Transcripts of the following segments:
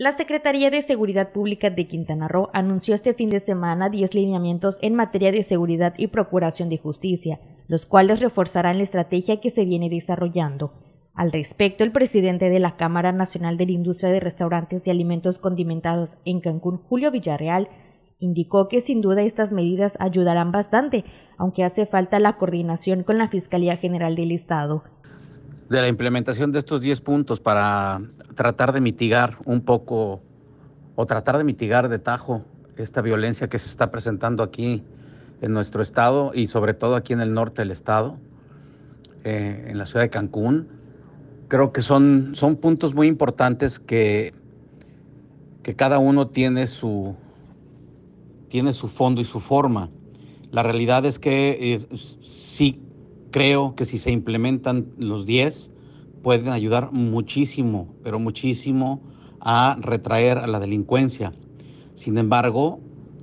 La Secretaría de Seguridad Pública de Quintana Roo anunció este fin de semana 10 lineamientos en materia de seguridad y procuración de justicia, los cuales reforzarán la estrategia que se viene desarrollando. Al respecto, el presidente de la Cámara Nacional de la Industria de Restaurantes y Alimentos Condimentados en Cancún, Julio Villarreal, indicó que sin duda estas medidas ayudarán bastante, aunque hace falta la coordinación con la Fiscalía General del Estado de la implementación de estos 10 puntos para tratar de mitigar un poco o tratar de mitigar de tajo esta violencia que se está presentando aquí en nuestro estado y sobre todo aquí en el norte del estado, eh, en la ciudad de Cancún. Creo que son, son puntos muy importantes que, que cada uno tiene su, tiene su fondo y su forma. La realidad es que eh, sí Creo que si se implementan los 10, pueden ayudar muchísimo, pero muchísimo a retraer a la delincuencia. Sin embargo,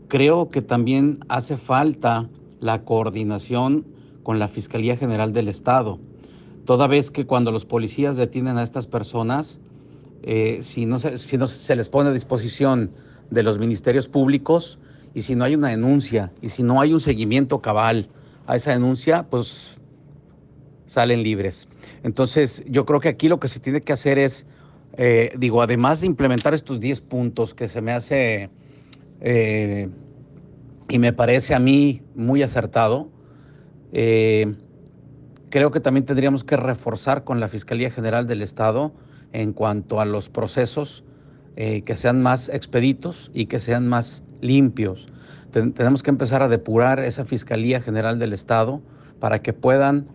creo que también hace falta la coordinación con la Fiscalía General del Estado, toda vez que cuando los policías detienen a estas personas, eh, si no se les pone a disposición de los ministerios públicos y si no hay una denuncia y si no hay un seguimiento cabal a esa denuncia, pues salen libres. Entonces, yo creo que aquí lo que se tiene que hacer es, eh, digo, además de implementar estos 10 puntos que se me hace eh, y me parece a mí muy acertado, eh, creo que también tendríamos que reforzar con la Fiscalía General del Estado en cuanto a los procesos que sean más expeditos y que sean más limpios. tenemos que empezar a depurar esa Fiscalía General del Estado para que puedan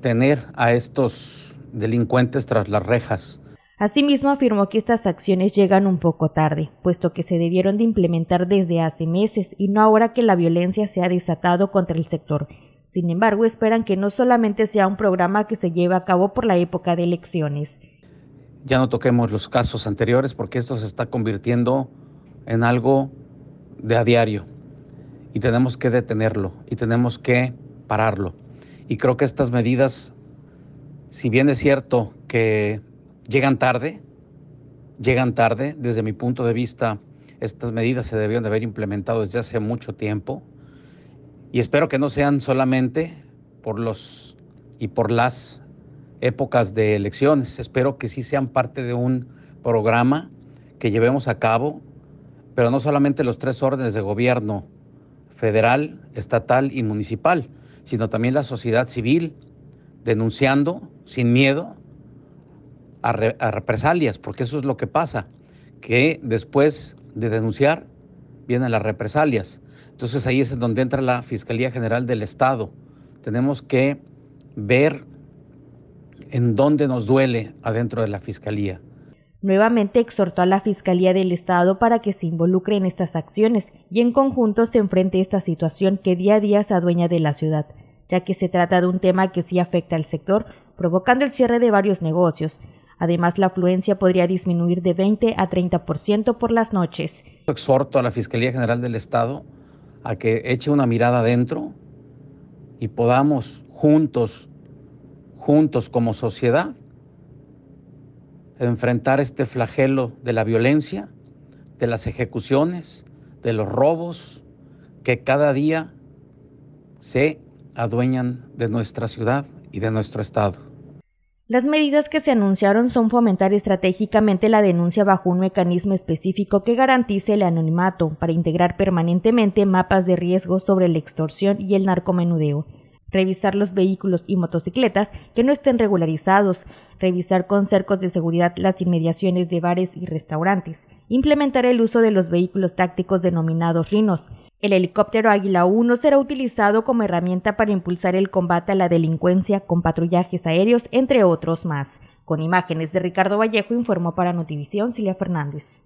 tener a estos delincuentes tras las rejas. Asimismo, afirmó que estas acciones llegan un poco tarde, puesto que se debieron de implementar desde hace meses y no ahora que la violencia se ha desatado contra el sector. Sin embargo, esperan que no solamente sea un programa que se lleve a cabo por la época de elecciones. Ya no toquemos los casos anteriores porque esto se está convirtiendo en algo de a diario y tenemos que detenerlo y tenemos que pararlo. Y creo que estas medidas, si bien es cierto que llegan tarde, llegan tarde, desde mi punto de vista, estas medidas se debieron de haber implementado desde hace mucho tiempo. Y espero que no sean solamente por los y por las épocas de elecciones. Espero que sí sean parte de un programa que llevemos a cabo, pero no solamente los tres órdenes de gobierno, federal, estatal y municipal, sino también la sociedad civil, denunciando sin miedo a, represalias, porque eso es lo que pasa, que después de denunciar vienen las represalias. Entonces ahí es donde entra la Fiscalía General del Estado. Tenemos que ver en dónde nos duele adentro de la Fiscalía. Nuevamente exhortó a la Fiscalía del Estado para que se involucre en estas acciones y en conjunto se enfrente a esta situación que día a día se adueña de la ciudad, ya que se trata de un tema que sí afecta al sector, provocando el cierre de varios negocios. Además, la afluencia podría disminuir de 20 a 30% por las noches. Exhorto a la Fiscalía General del Estado a que eche una mirada adentro y podamos juntos, juntos como sociedad, enfrentar este flagelo de la violencia, de las ejecuciones, de los robos que cada día se adueñan de nuestra ciudad y de nuestro Estado. Las medidas que se anunciaron son fomentar estratégicamente la denuncia bajo un mecanismo específico que garantice el anonimato para integrar permanentemente mapas de riesgo sobre la extorsión y el narcomenudeo revisar los vehículos y motocicletas que no estén regularizados, revisar con cercos de seguridad las inmediaciones de bares y restaurantes, implementar el uso de los vehículos tácticos denominados rinos. El helicóptero Águila 1 será utilizado como herramienta para impulsar el combate a la delincuencia con patrullajes aéreos, entre otros más. Con imágenes de Ricardo Vallejo informó para Notivisión Cilia Fernández.